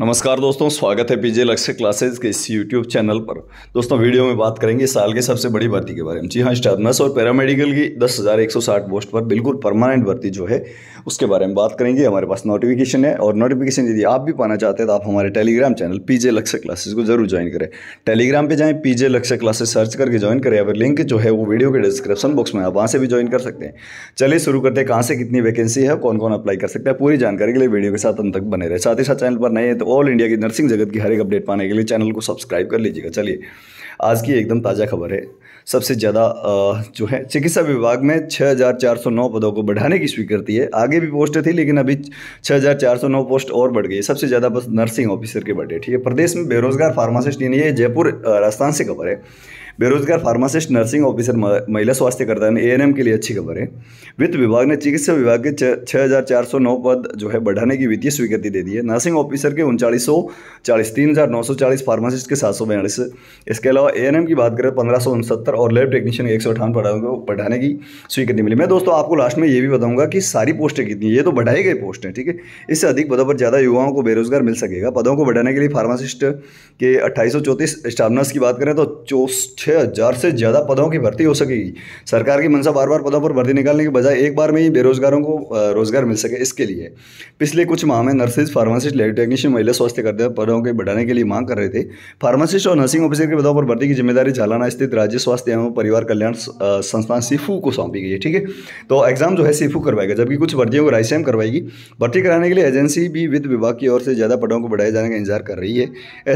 नमस्कार दोस्तों स्वागत है पीजे लक्ष्य क्लासेस के इस यूट्यूब चैनल पर दोस्तों वीडियो में बात करेंगे साल के सबसे बड़ी भर्ती के बारे में जी हाँ स्टाफ नर्स और पैरामेडिकल की 10,160 पोस्ट पर बिल्कुल परमानेंट भर्ती जो है उसके बारे में बात करेंगे हमारे पास नोटिफिकेशन है और नोटिफिकेशन यदि आप भी पाना चाहते हैं तो आप हमारे टेलीग्राम चैनल पीजे लक्ष्य क्लासेस को जरूर ज्वाइन करें टेलीग्राम पर जाएँ पीजे लक्ष्य क्लासेस सर्च करके ज्वाइन करें अगर लिंक जो है वो वीडियो के डिस्क्रिप्शन बॉक्स में आप वहाँ से भी ज्वाइन कर सकते हैं चलिए शुरू करते हैं कहाँ से कितनी वैकेंसी है कौन कौन अप्लाई कर सकता है पूरी जानकारी के लिए वीडियो के साथ अंत तक बने रहे साथ ही साथ चैनल पर नए हैं तो ऑल इंडिया की नर्सिंग जगत की हर एक अपडेट पाने के लिए चैनल को सब्सक्राइब कर लीजिएगा चलिए आज की एकदम ताज़ा खबर है सबसे ज़्यादा जो है चिकित्सा विभाग में 6,409 पदों को बढ़ाने की स्वीकृति है आगे भी पोस्ट थी लेकिन अभी 6,409 पोस्ट और बढ़ गई सबसे ज़्यादा बस नर्सिंग ऑफिसर के बढ़े ठीक है प्रदेश में बेरोजगार फार्मासिस्ट यानी ये जयपुर राजस्थान से खबर है बेरोजगार फार्मासिस्ट नर्सिंग ऑफिसर महिला स्वास्थ्य ने ए एन के लिए अच्छी खबर है वित्त विभाग ने चिकित्सा विभाग के छः हज़ार चार सौ नौ पद जो है बढ़ाने की वित्तीय स्वीकृति दे दी है नर्सिंग ऑफिसर के उनचालीस सौ चालीस तीन हज़ार नौ सौ चालीस फार्मासिस्ट के सात सौ बयालीस इसके अलावा ए एन एम की बात करें तो पंद्रह सौ उनसत्तर और लैब टेक्नीशियन एक सौ अठावन को बढ़ाने की स्वीकृति मिली मैं दोस्तों आपको लास्ट में ये भी बताऊंगा कि सारी पोस्टें कितनी ये तो बढ़ाई गई पोस्ट हैं ठीक है इससे अधिक पदों पर ज़्यादा युवाओं को बेरोजगार मिल सकेगा पदों को बढ़ाने के लिए फार्मासिस्ट के अट्ठाईस स्टाफ नर्स की बात करें तो छः छः हज़ार से ज़्यादा पदों की भर्ती हो सकेगी सरकार की मंशा बार बार पदों पर भर्ती निकालने के बजाय एक बार में ही बेरोजगारों को रोजगार मिल सके इसके लिए पिछले कुछ माह में नर्सिस फार्मासिस्ट लैब टेक्नीशियन महिला स्वास्थ्य कर्मियों पदों के बढ़ाने के लिए मांग कर रहे थे फार्मासिस्ट और नर्सिंग ऑफिसर के पदों पर भर्ती की जिम्मेदारी झालाना स्थित राज्य स्वास्थ्य एवं परिवार कल्याण संस्थान सिफू को सौंपी गई है ठीक है तो एग्जाम जो है सिफू करवाएगा जबकि कुछ भर्तियों को रायसेम करवाएगी भर्ती कराने के लिए एजेंसी भी वित्त विभाग की ओर से ज़्यादा पदों को बढ़ाए जाने का इंतजार कर रही है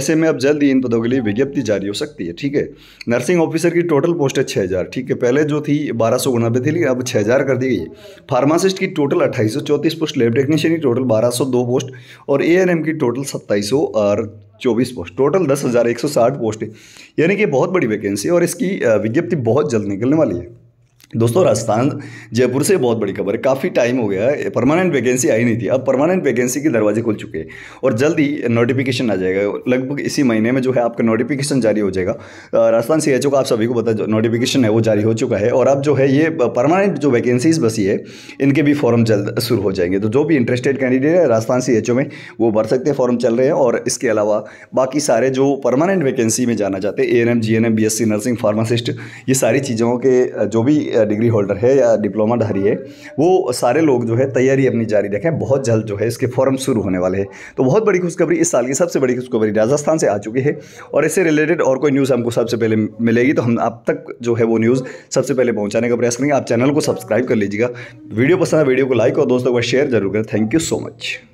ऐसे में अब जल्द ही इन पदों के लिए विज्ञप्ति जारी हो सकती है ठीक है नर्सिंग ऑफिसर की टोटल पोस्ट है छः हज़ार ठीक है पहले जो थी बारह सौ उनानवे थी लेकिन अब छः हज़ार कर दी गई है फार्मासिस्ट की टोटल अट्ठाईस सौ चौंतीस पोस्ट लेब टेक्नीशियन की टोटल बारह सौ दो पोस्ट और ए एन एम की टोटल सत्ताईस सौ और चौबीस पोस्ट टोटल दस हज़ार एक सौ साठ पोस्ट है यानी कि बहुत बड़ी वैकेंसी है और इसकी विज्ञप्ति बहुत जल्द निकलने वाली है दोस्तों हम्म। राजस्थान जयपुर से बहुत बड़ी खबर है काफ़ी टाइम हो गया है परमानेंट वैकेंसी आई नहीं थी अब परमानेंट वैकेंसी के दरवाजे खुल चुके हैं और जल्दी नोटिफिकेशन आ जाएगा लगभग इसी महीने में जो है आपका नोटिफिकेशन जारी हो जाएगा राजस्थान सी एच का आप सभी को पता है नोटिफिकेशन है वो जारी हो चुका है और अब जो है ये परमानेंट जो वैकेंसीज बसी है इनके भी फॉर्म जल्द शुरू हो जाएंगे तो जो भी इंटरेस्टेड कैंडिडेट है राजस्थान सी एच में वो भर सकते हैं फॉर्म चल रहे हैं और इसके अलावा बाकी सारे जो परमानेंट वैकेंसी में जाना चाहते हैं A N M G N M B S C nursing pharmacist ये सारी चीज़ों के जो भी डिग्री होल्डर है या डिप्लोमाधारी है वो सारे लोग जो है तैयारी अपनी जारी रखें बहुत जल्द जो है इसके फॉर्म शुरू होने वाले हैं तो बहुत बड़ी खुशखबरी इस साल की सबसे बड़ी खुशखबरी राजस्थान से आ चुकी है और इससे रिलेटेड और कोई न्यूज़ हमको सबसे पहले मिलेगी तो हम आप तक जो है वो न्यूज़ सबसे पहले पहुँचाने का प्रयास करेंगे आप चैनल को सब्सक्राइब कर लीजिएगा वीडियो पसंद है वीडियो को लाइक और दोस्तों को शेयर जरूर करें थैंक यू सो मच